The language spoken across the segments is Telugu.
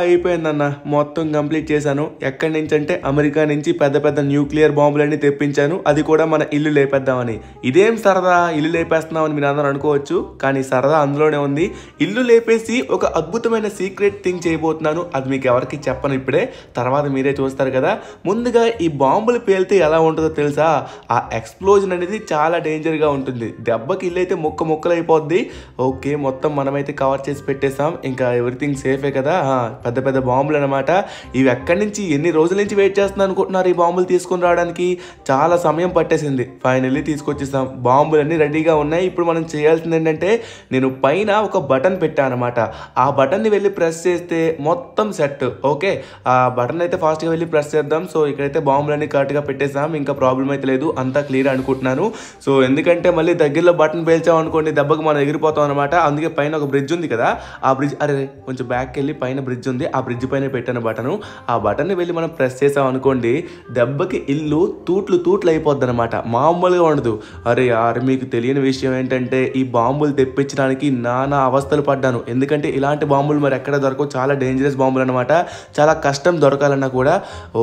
అయిపోయిందన్న మొత్తం కంప్లీట్ చేశాను ఎక్కడి నుంచి అంటే అమెరికా నుంచి పెద్ద పెద్ద న్యూక్లియర్ బాంబులన్నీ తెప్పించాను అది కూడా మన ఇల్లు లేపేద్దామని ఇదేం సరదా ఇల్లు లేపేస్తున్నామని మీరు అందరూ అనుకోవచ్చు కానీ సరదా అందులోనే ఉంది ఇల్లు లేపేసి ఒక అద్భుతమైన సీక్రెట్ థింగ్ చేయబోతున్నాను అది మీకు ఎవరికి చెప్పను ఇప్పుడే తర్వాత మీరే చూస్తారు కదా ముందుగా ఈ బాంబులు పేలితే ఎలా ఉంటుందో తెలుసా ఆ ఎక్స్ప్లోజన్ అనేది చాలా డేంజర్గా ఉంటుంది దెబ్బకి ఇల్లు అయితే ముక్క ముక్కలైపోద్ది ఓకే మొత్తం మనమైతే కవర్ చేసి పెట్టేస్తాం ఇంకా ఎవ్రీథింగ్ సేఫే కదా పెద్ద పెద్ద బాంబులు అనమాట ఇవి ఎక్కడి నుంచి ఎన్ని రోజుల నుంచి వెయిట్ చేస్తున్నాను అనుకుంటున్నారు ఈ బాంబులు తీసుకుని రావడానికి చాలా సమయం పట్టేసింది ఫైనల్లీ తీసుకొచ్చేసాం బాంబులన్నీ రెడీగా ఉన్నాయి ఇప్పుడు మనం చేయాల్సింది ఏంటంటే నేను పైన ఒక బటన్ పెట్టాను అనమాట ఆ బటన్ని వెళ్ళి ప్రెస్ చేస్తే మొత్తం సెట్ ఓకే ఆ బటన్ అయితే ఫాస్ట్గా వెళ్ళి ప్రెస్ చేద్దాం సో ఇక్కడైతే బాంబులన్నీ కరెక్ట్గా పెట్టేసాం ఇంకా ప్రాబ్లం అయితే లేదు అంతా క్లియర్ అనుకుంటున్నాను సో ఎందుకంటే మళ్ళీ దగ్గరలో బటన్ పేల్చాం అనుకోండి దెబ్బకు మనం ఎగిరిపోతాం అనమాట అందుకే పైన ఒక బ్రిడ్జ్ ఉంది కదా ఆ బ్రిడ్జ్ అరే కొంచెం బ్యాక్కి వెళ్ళి పైన పైన బ్రిడ్జ్ ఉంది ఆ బ్రిడ్జ్ పైన పెట్టిన బటను ఆ బటన్ని వెళ్ళి మనం ప్రెస్ చేసాం అనుకోండి దెబ్బకి ఇల్లు తూట్లు తూట్లు అయిపోద్ది అనమాట మామూలుగా ఉండదు అరే అరే మీకు తెలియని విషయం ఏంటంటే ఈ బాంబులు తెప్పించడానికి నానా అవస్థలు పడ్డాను ఎందుకంటే ఇలాంటి బాంబులు మరి ఎక్కడ దొరకవు చాలా డేంజరస్ బాంబులు అనమాట చాలా కష్టం దొరకాలన్నా కూడా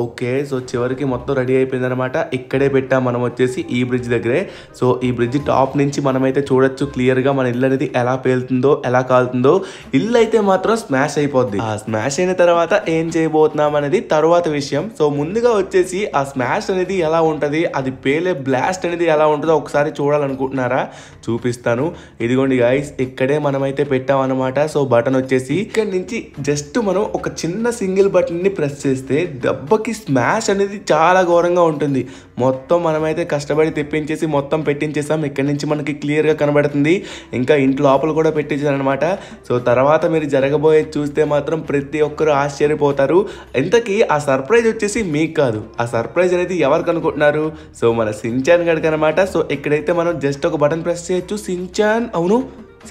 ఓకే సో చివరికి మొత్తం రెడీ అయిపోయింది అనమాట ఇక్కడే పెట్టాం మనం వచ్చేసి ఈ బ్రిడ్జ్ దగ్గరే సో ఈ బ్రిడ్జ్ టాప్ నుంచి మనమైతే చూడొచ్చు క్లియర్గా మన ఇల్లు అనేది ఎలా పేలుతుందో ఎలా కాలుతుందో ఇల్లు అయితే మాత్రం స్మాష్ అయిపోద్ది ఉంటుంది ఆ స్మాష్ అయిన తర్వాత ఏం చేయబోతున్నాం అనేది తర్వాత విషయం సో ముందుగా వచ్చేసి ఆ స్మాష్ అనేది ఎలా ఉంటుంది అది పేలే బ్లాస్ట్ అనేది ఎలా ఉంటుందో ఒకసారి చూడాలనుకుంటున్నారా చూపిస్తాను ఇదిగోండి గాయస్ ఇక్కడే మనమైతే పెట్టాం అనమాట సో బటన్ వచ్చేసి ఇక్కడ నుంచి జస్ట్ మనం ఒక చిన్న సింగిల్ బటన్ని ప్రెస్ చేస్తే దెబ్బకి స్మాష్ అనేది చాలా ఘోరంగా ఉంటుంది మొత్తం మనమైతే కష్టపడి తెప్పించేసి మొత్తం పెట్టించేసాం ఇక్కడ నుంచి మనకి క్లియర్గా కనబడుతుంది ఇంకా ఇంటి లోపల కూడా పెట్టించారు అనమాట సో తర్వాత మీరు జరగబోయేది చూస్తే మాత్రం మాత్రం ప్రతి ఒక్కరు ఆశ్చర్యపోతారు ఇంతకీ ఆ సర్ప్రైజ్ వచ్చేసి మీకు కాదు ఆ సర్ప్రైజ్ అనేది ఎవరికి అనుకుంటున్నారు సో మన సించాన్ గడికి అనమాట సో ఇక్కడైతే మనం జస్ట్ ఒక బటన్ ప్రెస్ చేయొచ్చు సించాన్ అవును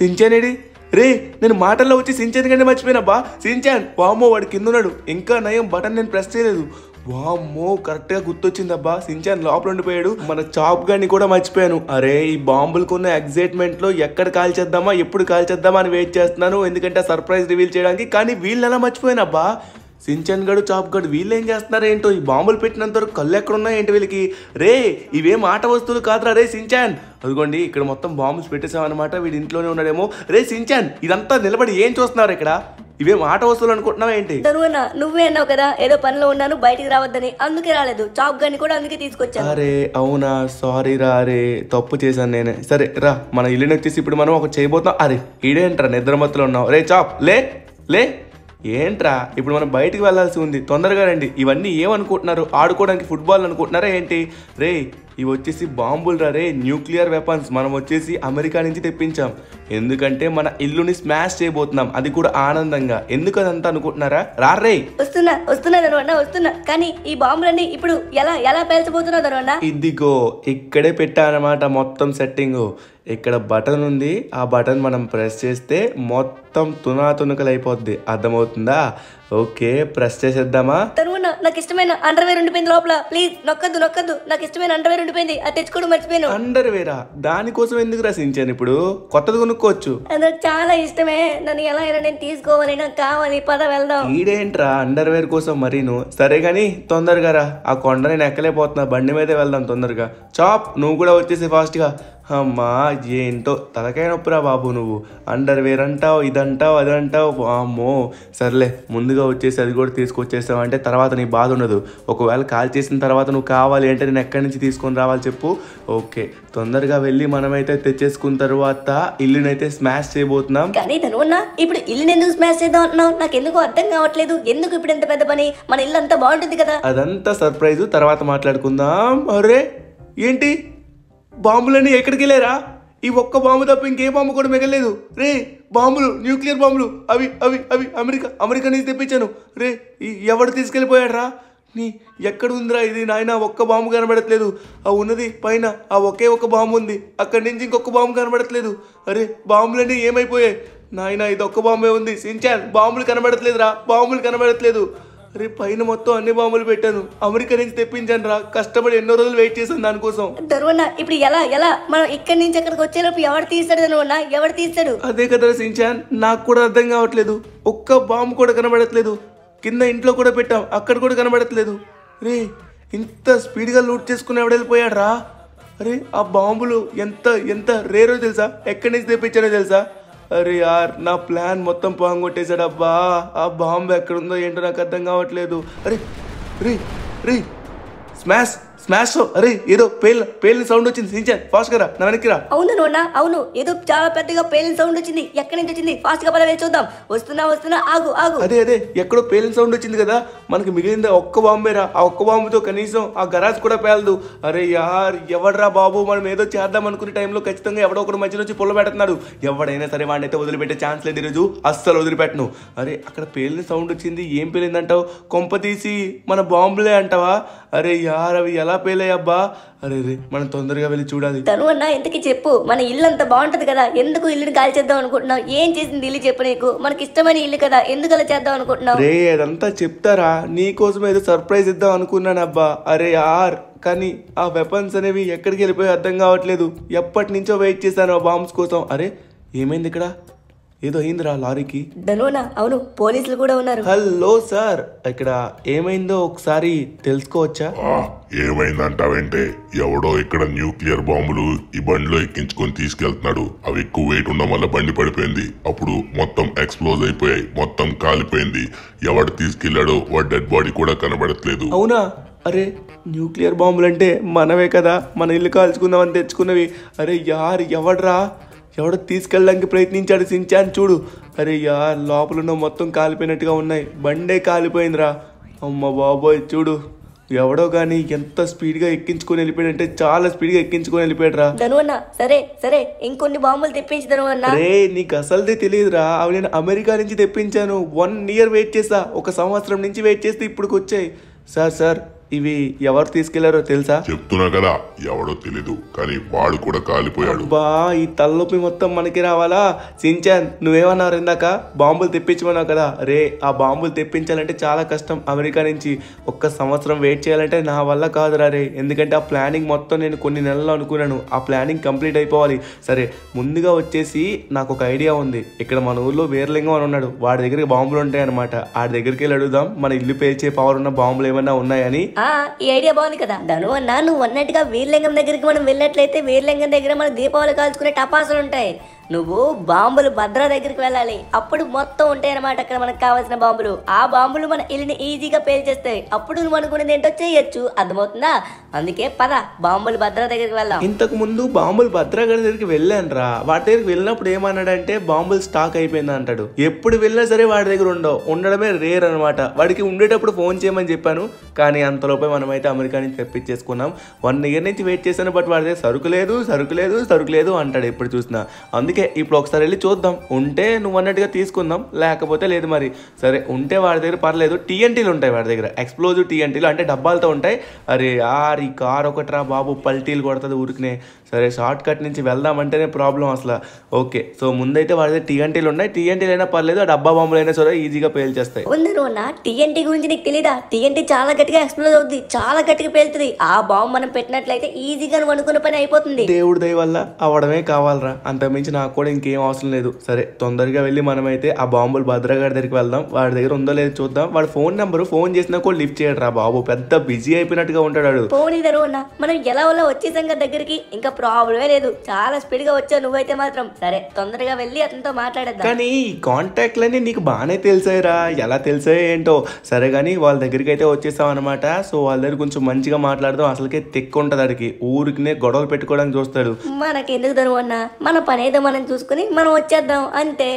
సించాన్ ఏడి రే నేను మాటల్లో వచ్చి సించాన్ కంటే మర్చిపోయినా బా సించాన్ వామో వాడు కింద ఉన్నాడు ఇంకా నయం బటన్ నేను ప్రెస్ చేయలేదు వామ్మో కరెక్ట్ గా గుర్తొచ్చిందబ్బా సించాన్ లోపల ఉండిపోయాడు మన చాప్ గాని కూడా మర్చిపోయాను అరే ఈ బాంబులకున్న ఎగ్జైట్మెంట్ లో ఎక్కడ కాల్చేద్దామా ఎప్పుడు కాల్చేద్దామా అని వెయిట్ చేస్తున్నాను ఎందుకంటే సర్ప్రైజ్ రివీల్ చేయడానికి కానీ వీళ్ళు ఎలా మర్చిపోయానబ్బా సించన్ గడు చాప్ గడు వీళ్ళు ఏం చేస్తున్నారు ఏంటో ఈ బాంబులు పెట్టినంత వరకు కళ్ళు ఉన్నాయి ఏంటి వీళ్ళకి రే ఇవేం ఆట వస్తువులు కాదురా రే సించాన్ అదిగోండి ఇక్కడ మొత్తం బాంబుస్ పెట్టేసామన్నమాట వీడి ఇంట్లోనే ఉన్నాడేమో రే సించాన్ ఇదంతా నిలబడి ఏం చూస్తున్నారు ఇక్కడ ఇవేం ఆట వస్తువులు అనుకుంటున్నావా ఏంటి ధనువన్న నువ్వే అన్నావు కదా ఏదో పనిలో ఉన్నాను బయటికి రావద్దని అందుకే రాలేదు చాప్ గాని కూడా అందుకే తీసుకొచ్చా అరే అవునా సారీ రా అరే తప్పు చేశాను నేనే సరే రా మన ఇల్లుని వచ్చేసి ఇప్పుడు మనం ఒకటి చేయబోతున్నాం అరే ఇడేంట్రా నిద్ర మత్తులో ఉన్నావు రే చాప్ లే లే ఏంట్రా ఇప్పుడు మనం బయటికి వెళ్లాల్సి ఉంది తొందరగా రండి ఇవన్నీ ఏమనుకుంటున్నారు ఆడుకోవడానికి ఫుట్బాల్ అనుకుంటున్నారా ఏంటి రే ఇవి వచ్చేసి బాంబులు రారే న్యూక్లియర్ వెపన్స్ మనం వచ్చేసి అమెరికా నుంచి తెప్పించాం ఎందుకంటే మన ఇల్లుని స్మాష్ చేయబోతున్నాం అది కూడా ఆనందంగా ఎందుకు అదంతా అనుకుంటున్నారా రారే వస్తున్నా వస్తున్నా తర్వాత వస్తున్నా కానీ ఈ బాంబులన్నీ ఇప్పుడు ఎలా ఎలా పేల్చబోతున్నా తర్వాత ఇదిగో ఇక్కడే పెట్టానమాట మొత్తం సెట్టింగ్ ఇక్కడ బటన్ ఉంది ఆ బటన్ మనం ప్రెస్ చేస్తే మొత్తం తునాతునకలు అయిపోద్ది అర్థమవుతుందా ఓకే ప్రెస్ చేసేద్దామా తరువున నాకు ఇష్టమైన అండర్వేర్ ఉండిపోయింది లోపల ప్లీజ్ నొక్కద్దు నొక్కద్దు నాకు ఇష్టమైన అండర్వేర్ ఉండిపోయింది అది తెచ్చుకోవడం మర్చిపోయాను అండర్ వేరా దానికోసం ఎందుకు రసించాను ఇప్పుడు కొత్తది కొనుక్కోవచ్చు అది నాకు చాలా ఇష్టమే నన్ను ఎలా అయినా నేను తీసుకోవాలి నాకు కావాలి పద వెళ్దాం ఈడేంట్రా అండర్ వేర్ కోసం మరీను సరే కానీ తొందరగా రా ఆ కొండ నేను ఎక్కలేకపోతున్నా బండి మీదే వెళ్దాం తొందరగా చాప్ నువ్వు కూడా వచ్చేసి ఫాస్ట్గా అమ్మా ఏంటో తలకాయ నొప్పిరా బాబు నువ్వు అండర్ వేర్ అంటావు ఇదంటావు అదంటావు అమ్మో సర్లే ముందుగా వచ్చేసి అది కూడా తీసుకొచ్చేసావు అంటే తర్వాత నీ బాధ ఉండదు ఒకవేళ కాల్ చేసిన తర్వాత నువ్వు కావాలి అంటే నేను ఎక్కడి నుంచి తీసుకొని రావాలి చెప్పు ఓకే తొందరగా వెళ్ళి మనమైతే తెచ్చేసుకున్న తర్వాత ఇల్లునైతే స్మాష్ చేయబోతున్నాం కానీ ధనువన్నా ఇప్పుడు ఇల్లుని ఎందుకు స్మాష్ చేద్దాం అంటున్నావు నాకు ఎందుకు అర్థం కావట్లేదు ఎందుకు ఇప్పుడు ఎంత పెద్ద పని మన ఇల్లు అంతా బాగుంటుంది కదా అదంతా సర్ప్రైజ్ తర్వాత మాట్లాడుకుందాం అరే ఏంటి బాంబులన్నీ ఎక్కడికి వెళ్ళారా ఈ ఒక్క బాంబు తప్ప ఇంకే బాంబు కూడా మిగలేదు రే బాంబులు న్యూక్లియర్ బాంబులు అవి అవి అవి అమెరికా అమెరికా నుంచి తెప్పించాను రే ఎవడు తీసుకెళ్ళిపోయాడరా నీ ఎక్కడ ఉందిరా ఇది నాయన ఒక్క బాంబు కనబడట్లేదు ఆ ఉన్నది పైన ఆ ఒకే ఒక బాంబు ఉంది అక్కడి నుంచి ఇంకొక బాంబు కనబడట్లేదు అరే బాంబులన్నీ ఏమైపోయాయి నాయన ఇది ఒక్క బాంబే ఉంది సించాన్ బాంబులు కనబడట్లేదురా బాంబులు కనబడట్లేదు రే పైన మొత్తం అన్ని బాంబులు పెట్టాను అమెరికా నుంచి తెప్పించాను రా కష్టపడి ఎన్నో రోజులు వెయిట్ చేశాను దానికోసం ధర్వన్న ఇప్పుడు ఎలా ఎలా మనం ఇక్కడి నుంచి అక్కడికి వచ్చేలోపు ఎవరు తీస్తాడు ధర్వన్న ఎవరు తీస్తాడు అదే కదా సించాన్ నాకు కూడా అర్థం కావట్లేదు ఒక్క బాంబు కూడా కనబడట్లేదు కింద ఇంట్లో కూడా పెట్టాం అక్కడ కూడా కనబడట్లేదు రే ఇంత స్పీడ్గా లూట్ చేసుకుని ఎవడెళ్ళిపోయాడు రా అరే ఆ బాంబులు ఎంత ఎంత రేరో తెలుసా ఎక్కడి నుంచి తెప్పించారో తెలుసా అరే యార్ నా ప్లాన్ మొత్తం అబ్బా ఆ బాంబు ఎక్కడుందో ఏంటో నాకు అర్థం కావట్లేదు అరే రే రే స్మాష్ స్మాష్ అరే ఏదో పేల్ పేలిన సౌండ్ వచ్చింది సించాన్ ఫాస్ట్ గా నా వెనక్కి రా అవును నోనా అవును ఏదో చాలా పెద్దగా పేలిన సౌండ్ వచ్చింది ఎక్కడి నుంచి వచ్చింది ఫాస్ట్ గా పదవే చూద్దాం వస్తున్నా వస్తున్నా ఆగు ఆగు అదే అదే ఎక్కడో పేలిన సౌండ్ వచ్చింది కదా మనకి మిగిలింది ఒక్క బాంబే రా ఆ ఒక్క బాంబుతో కనీసం ఆ గరాజ్ కూడా పేలదు అరే యార్ ఎవడరా బాబు మనం ఏదో చేద్దాం అనుకునే టైంలో ఖచ్చితంగా ఎవడో ఒకడు మధ్య నుంచి పొల్ల పెడుతున్నాడు ఎవడైనా సరే వాడిని అయితే వదిలిపెట్టే ఛాన్స్ లేదు ఈరోజు అస్సలు వదిలిపెట్టను అరే అక్కడ పేలిన సౌండ్ వచ్చింది ఏం పేలిందంటావు కొంప తీసి మన బాంబులే అంటావా అరే యార్ అవి ఎలా ఫెయిల్ అయ్యబ్బా అరే రే మనం తొందరగా వెళ్ళి చూడాలి తను అన్న ఎందుకు చెప్పు మన ఇల్లు అంత బాగుంటది కదా ఎందుకు ఇల్లుని కాల్ చేద్దాం అనుకుంటున్నావు ఏం చేసింది ఇల్లు చెప్పు నీకు మనకి ఇష్టమైన ఇల్లు కదా ఎందుకు అలా చేద్దాం అనుకుంటున్నావు రే అదంతా చెప్తారా నీకోసం ఏదో సర్ప్రైజ్ ఇద్దాం అనుకున్నానబ్బా అరే ఆర్ కానీ ఆ వెపన్స్ అనేవి ఎక్కడికి వెళ్ళిపోయి అర్థం కావట్లేదు ఎప్పటి నుంచో వెయిట్ చేశాను ఆ బాంబ్స్ కోసం అరే ఏమైంది ఇక్కడ ఏదో అయిందిరా లారీకి అవును పోలీసులు కూడా ఉన్నారు హలో సార్ ఇక్కడ ఏమైందో ఒకసారి తెలుసుకోవచ్చా ఏమైందంటావంటే ఎవడో ఇక్కడ న్యూక్లియర్ బాంబులు ఈ బండిలో ఎక్కించుకొని తీసుకెళ్తున్నాడు అవి ఎక్కువ వెయిట్ ఉండడం వల్ల బండి పడిపోయింది అప్పుడు మొత్తం ఎక్స్ప్లోజ్ అయిపోయాయి మొత్తం కాలిపోయింది ఎవడు తీసుకెళ్లాడో వాడి డెడ్ బాడీ కూడా కనబడట్లేదు అవునా అరే న్యూక్లియర్ బాంబులు అంటే మనమే కదా మన ఇల్లు కాల్చుకుందామని తెచ్చుకున్నవి అరే యార్ ఎవడ్రా ఎవడో తీసుకెళ్ళడానికి ప్రయత్నించాడు సించాన్ చూడు అరే లోపల ఉన్న మొత్తం కాలిపోయినట్టుగా ఉన్నాయి బండే కాలిపోయిందిరా అమ్మ బాబోయ్ చూడు ఎవడో కానీ ఎంత స్పీడ్గా ఎక్కించుకొని వెళ్ళిపోయాడు అంటే చాలా స్పీడ్గా ఎక్కించుకొని వెళ్ళిపోయాడురా సరే సరే ఇంకొన్ని బాంబులు తెప్పించి ధనువన్న నీకు అసలుదే తెలియదురా అవి నేను అమెరికా నుంచి తెప్పించాను వన్ ఇయర్ వెయిట్ చేసా ఒక సంవత్సరం నుంచి వెయిట్ చేస్తే ఇప్పుడుకి వచ్చాయి సార్ సార్ ఇవి ఎవరు తీసుకెళ్లారో తెలుసా చెప్తున్నా కదా ఎవడో తెలీదు కానీ వాడు కూడా కాలిపోయాడు బా ఈ తలనొప్పి మొత్తం మనకి రావాలా సించాన్ నువ్వేమన్నారు ఇందాక బాంబులు తెప్పించమన్నావు కదా రే ఆ బాంబులు తెప్పించాలంటే చాలా కష్టం అమెరికా నుంచి ఒక్క సంవత్సరం వెయిట్ చేయాలంటే నా వల్ల కాదురా రే ఎందుకంటే ఆ ప్లానింగ్ మొత్తం నేను కొన్ని నెలలు అనుకున్నాను ఆ ప్లానింగ్ కంప్లీట్ అయిపోవాలి సరే ముందుగా వచ్చేసి నాకు ఒక ఐడియా ఉంది ఇక్కడ మన ఊర్లో వేర్లింగం అని ఉన్నాడు వాడి దగ్గరికి బాంబులు ఉంటాయి అనమాట ఆ దగ్గరికి వెళ్ళి అడుగుదాం మన ఇల్లు పేల్చే పవర్ ఉన్న బాంబులు ఏమైనా ఉన్నాయని ఈ ఐడియా బాగుంది కదా దాని వల్ల నువ్వు అన్నట్టుగా వీర్లింగం దగ్గరికి మనం వెళ్ళినట్లయితే వీర్లింగం దగ్గర మనం దీపావళి కాల్చుకునే టపాసులు ఉంటాయి నువ్వు బాంబులు భద్రా దగ్గరికి వెళ్ళాలి అప్పుడు మొత్తం ఉంటాయి అనమాట అక్కడ మనకు కావాల్సిన బాంబులు ఆ బాంబులు మన ఇల్లుని ఈజీగా పేల్చేస్తాయి అప్పుడు నువ్వు అనుకునేది ఏంటో చేయొచ్చు అర్థమవుతుందా అందుకే పద బాంబులు భద్రా దగ్గరికి వెళ్దాం ఇంతకు ముందు బాంబులు భద్రా గారి దగ్గరికి వెళ్ళాను వాటి దగ్గరికి వెళ్ళినప్పుడు ఏమన్నాడంటే బాంబులు స్టాక్ అయిపోయింది అంటాడు ఎప్పుడు వెళ్ళినా సరే వాడి దగ్గర ఉండవు ఉండడమే రేర్ అనమాట వాడికి ఉండేటప్పుడు ఫోన్ చేయమని చెప్పాను కానీ అంత అంతలోపే మనమైతే అమెరికా నుంచి తెప్పించేసుకున్నాం వన్ ఇయర్ నుంచి వెయిట్ చేశాను బట్ వాడితే సరుకు లేదు సరుకు లేదు సరుకు లేదు అంటాడు ఎప్పుడు చూసినా అందుకే ఇప్పుడు ఒకసారి వెళ్ళి చూద్దాం ఉంటే నువ్వు అన్నట్టుగా తీసుకుందాం లేకపోతే లేదు మరి సరే ఉంటే వాడి దగ్గర పర్లేదు టీఎన్టీలు ఉంటాయి వాడి దగ్గర ఎక్స్ప్లోజివ్ టీఎన్టీలు అంటే డబ్బాలతో ఉంటాయి అరే ఆ ఈ కార్ ఒకట్రా బాబు పల్టీలు కొడుతుంది ఊరికినే సరే షార్ట్ కట్ నుంచి వెళ్దామంటేనే ప్రాబ్లం అసలు ఓకే సో ముందైతే దగ్గర టీఎన్టీలు ఉన్నాయి టీఎన్టీలు అయినా పర్లేదు ఆ డబ్బా బాంబులు అయినా సరే ఈజీగా పేల్చేస్తాయి ఉన్న టీఎన్టీ గురించి నీకు తెలీదా టీఎన్టీ చాలా గట్టిగా ఎక్స్ప్లోజ్ అవుతుంది చాలా గట్టిగా పేలుతుంది ఆ బాంబు మనం పెట్టినట్లయితే ఈజీగా నువ్వు అనుకున్న పని అయిపోతుంది దేవుడు దయ వల్ల అవడమే కావాలరా అంత మించి నాకు కూడా ఇంకేం అవసరం లేదు సరే తొందరగా వెళ్ళి మనమైతే ఆ బాంబులు భద్రగాడి దగ్గరికి వెళ్దాం వాడి దగ్గర ఉందో లేదో చూద్దాం వాడు ఫోన్ నెంబర్ ఫోన్ చేసినా కూడా లిఫ్ట్ చేయడరా బాబు పెద్ద బిజీ అయిపోయినట్టుగా ఉంటాడు ఫోన్ ఇదరు మనం ఎలా వల్ల వచ్చేసాం దగ్గరికి ఇంకా ప్రాబ్లమే లేదు చాలా స్పీడ్ గా వచ్చావు నువ్వైతే మాత్రం సరే తొందరగా వెళ్ళి అతనితో మాట్లాడేద్దాం కానీ ఈ కాంటాక్ట్లన్నీ నీకు బాగానే తెలిసాయిరా ఎలా తెలిసా ఏంటో సరే కానీ వాళ్ళ దగ్గరికి అయితే వచ్చేస్తాం అనమాట సో వాళ్ళ దగ్గర కొంచెం మంచిగా మాట్లాడదాం అసలుకే తెక్కు ఉంటది అడిగి ఊరికినే గొడవలు పెట్టుకోవడానికి చూస్తాడు మనకి ఎందుకు దరువు అన్న మన పని ఏదో మనం చూసుకుని మనం వచ్చేద్దాం అంతే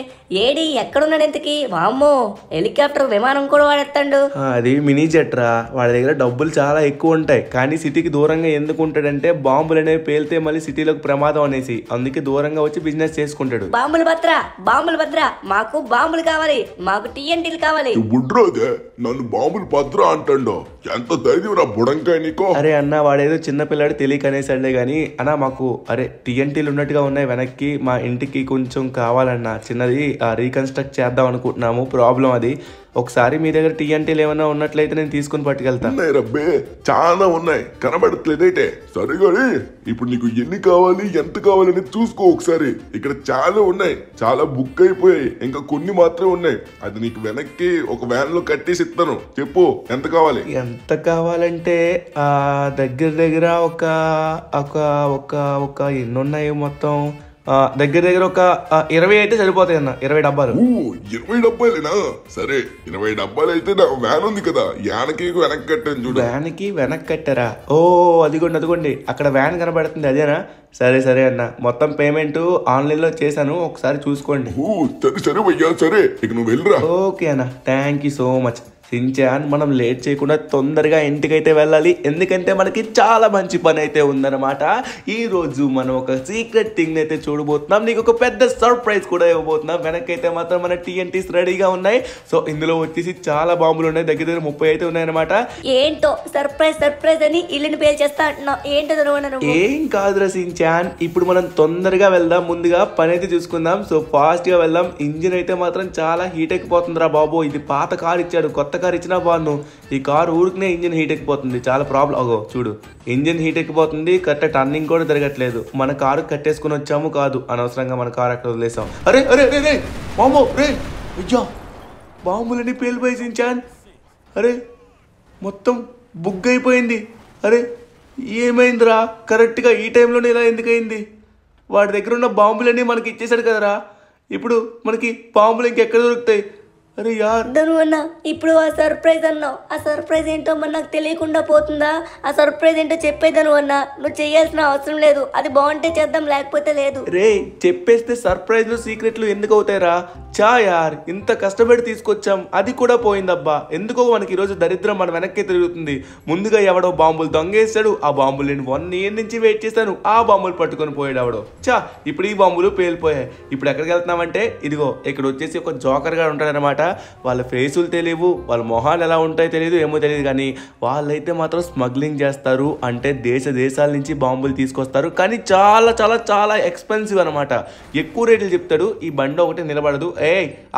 ఏడి ఎక్కడున్నాడు ఎంతకి వామ్మో హెలికాప్టర్ విమానం కూడా వాడేస్తాడు అది మినీ జెట్ రా వాడి దగ్గర డబ్బులు చాలా ఎక్కువ ఉంటాయి కానీ సిటీకి దూరంగా ఎందుకు ఉంటాడంటే బాంబులు అనేవి పేలితే మళ్ళీ ఉండాలి సిటీలోకి ప్రమాదం అనేసి అందుకే దూరంగా వచ్చి బిజినెస్ చేసుకుంటాడు బాంబులు భద్ర బాంబులు భద్ర మాకు బాంబులు కావాలి మాకు టీఎన్టీలు కావాలి బుడ్రోదే నన్ను బాంబులు భద్ర అంటాడు ఎంత ధైర్యం రా బుడంకాయ నీకో అరే అన్న వాడేదో చిన్న పిల్లాడు తెలియక గాని అన్న మాకు అరే టీఎన్టీలు ఉన్నట్టుగా ఉన్నాయి వెనక్కి మా ఇంటికి కొంచెం కావాలన్న చిన్నది రీకన్స్ట్రక్ట్ చేద్దాం అనుకుంటున్నాము ప్రాబ్లం అది ఒకసారి మీ దగ్గర టీ అంటే ఏమైనా ఉన్నట్లయితే నేను తీసుకుని పట్టుకెళ్తాను రబ్బే చాలా ఉన్నాయి కనబడట్లేదైతే సరే ఇప్పుడు నీకు ఎన్ని కావాలి ఎంత కావాలి అనేది చూసుకో ఒకసారి ఇక్కడ చాలా ఉన్నాయి చాలా బుక్ అయిపోయాయి ఇంకా కొన్ని మాత్రమే ఉన్నాయి అది నీకు వెనక్కి ఒక వ్యాన్ లో కట్టేసి ఇస్తాను చెప్పు ఎంత కావాలి ఎంత కావాలంటే ఆ దగ్గర దగ్గర ఒక ఒక ఒక ఒక ఎన్ని ఉన్నాయి మొత్తం దగ్గర దగ్గర ఒక ఇరవై అయితే సరిపోతాయి అన్న ఇరవై డబ్బాలు ఇరవై డబ్బాలేనా సరే ఇరవై డబ్బాలు అయితే నా వ్యాన్ ఉంది కదా యానకి వెనక్కి కట్టాను చూడు వ్యాన్కి వెనక్కి కట్టారా ఓ అదిగోండి అదిగోండి అక్కడ వ్యాన్ కనబడుతుంది అదేనా సరే సరే అన్న మొత్తం పేమెంట్ ఆన్లైన్ లో చేశాను ఒకసారి చూసుకోండి సరే సరే సరే ఇక నువ్వు వెళ్ళరా ఓకే అన్న thank you so much Shinchan మనం లేట్ చేయకుండా తొందరగా ఇంటికైతే వెళ్ళాలి ఎందుకంటే మనకి చాలా మంచి పని అయితే ఉందన్నమాట ఈరోజు మనం ఒక సీక్రెట్ థింగ్ అయితే చూడబోతున్నాం నీకు ఒక పెద్ద సర్ప్రైజ్ కూడా ఇవ్వబోతున్నాం వెనకైతే మాత్రం మన టీఎన్టీస్ రెడీగా ఉన్నాయి సో ఇందులో వచ్చేసి చాలా బాంబులు ఉన్నాయి దగ్గర దగ్గర ముప్పై అయితే ఉన్నాయన్నమాట ఏంటో సర్ప్రైజ్ సర్ప్రైజ్ అని ఇల్లుని పేరు చేస్తా అంటున్నావు ఏంటో ఏం కాదురా సిన్చాన్ ఇప్పుడు మనం తొందరగా వెళ్దాం ముందుగా పని అయితే చూసుకుందాం సో ఫాస్ట్గా వెళ్దాం ఇంజిన్ అయితే మాత్రం చాలా హీట్ అయిపోతుందిరా బాబు ఇది పాత కార్ ఇచ్చాడు కొత్త కార్ కారు ఇచ్చినా బాగుండు ఈ కారు ఊరికనే ఇంజిన్ హీట్ ఎక్కిపోతుంది చాలా ప్రాబ్లం అగో చూడు ఇంజిన్ హీట్ ఎక్కిపోతుంది కరెక్ట్ టర్నింగ్ కూడా జరగట్లేదు మన కారు కట్టేసుకుని వచ్చాము కాదు అనవసరంగా మన కారు అక్కడ వదిలేసాం అరే అరే అరే రే బాంబు రే అయ్యా బాంబులని పేలిపోయించాన్ అరే మొత్తం బుగ్ అయిపోయింది అరే ఏమైందిరా కరెక్ట్గా ఈ టైంలోనే ఇలా అయింది వాడి దగ్గర ఉన్న బాంబులన్నీ మనకి ఇచ్చేసాడు కదరా ఇప్పుడు మనకి పాంబులు ఇంకెక్కడ దొరుకుతాయి అరే యార్ ధనువు అన్న ఇప్పుడు ఆ సర్ప్రైజ్ అన్నావు ఆ సర్ప్రైజ్ ఏంటో మరి నాకు తెలియకుండా పోతుందా ఆ సర్ప్రైజ్ ఏంటో చెప్పే అన్న నువ్వు చేయాల్సిన అవసరం లేదు అది బాగుంటే చేద్దాం లేకపోతే లేదు రే చెప్పేస్తే సర్ప్రైజ్లు సీక్రెట్లు ఎందుకు అవుతాయరా చా యార్ ఇంత కష్టపడి తీసుకొచ్చాం అది కూడా పోయిందబ్బా ఎందుకో మనకి ఈరోజు దరిద్రం మన వెనక్కి తిరుగుతుంది ముందుగా ఎవడో బాంబులు దొంగేస్తాడు ఆ బాంబులు నేను వన్ ఇయర్ నుంచి వెయిట్ చేశాను ఆ బాంబులు పట్టుకొని పోయాడు ఎవడో చా ఇప్పుడు ఈ బాంబులు పేలిపోయాయి ఇప్పుడు ఎక్కడికి వెళ్తున్నామంటే ఇదిగో ఇక్కడ వచ్చేసి ఒక జోకర్ గారు ఉంటాడనమాట వాళ్ళ ఫేసులు తెలియవు వాళ్ళ మొహాలు ఎలా ఉంటాయో తెలియదు ఏమో తెలియదు కానీ వాళ్ళైతే మాత్రం స్మగ్లింగ్ చేస్తారు అంటే దేశ దేశాల నుంచి బాంబులు తీసుకొస్తారు కానీ చాలా చాలా చాలా ఎక్స్పెన్సివ్ అనమాట ఎక్కువ రేట్లు చెప్తాడు ఈ బండి ఒకటి నిలబడదు ఏ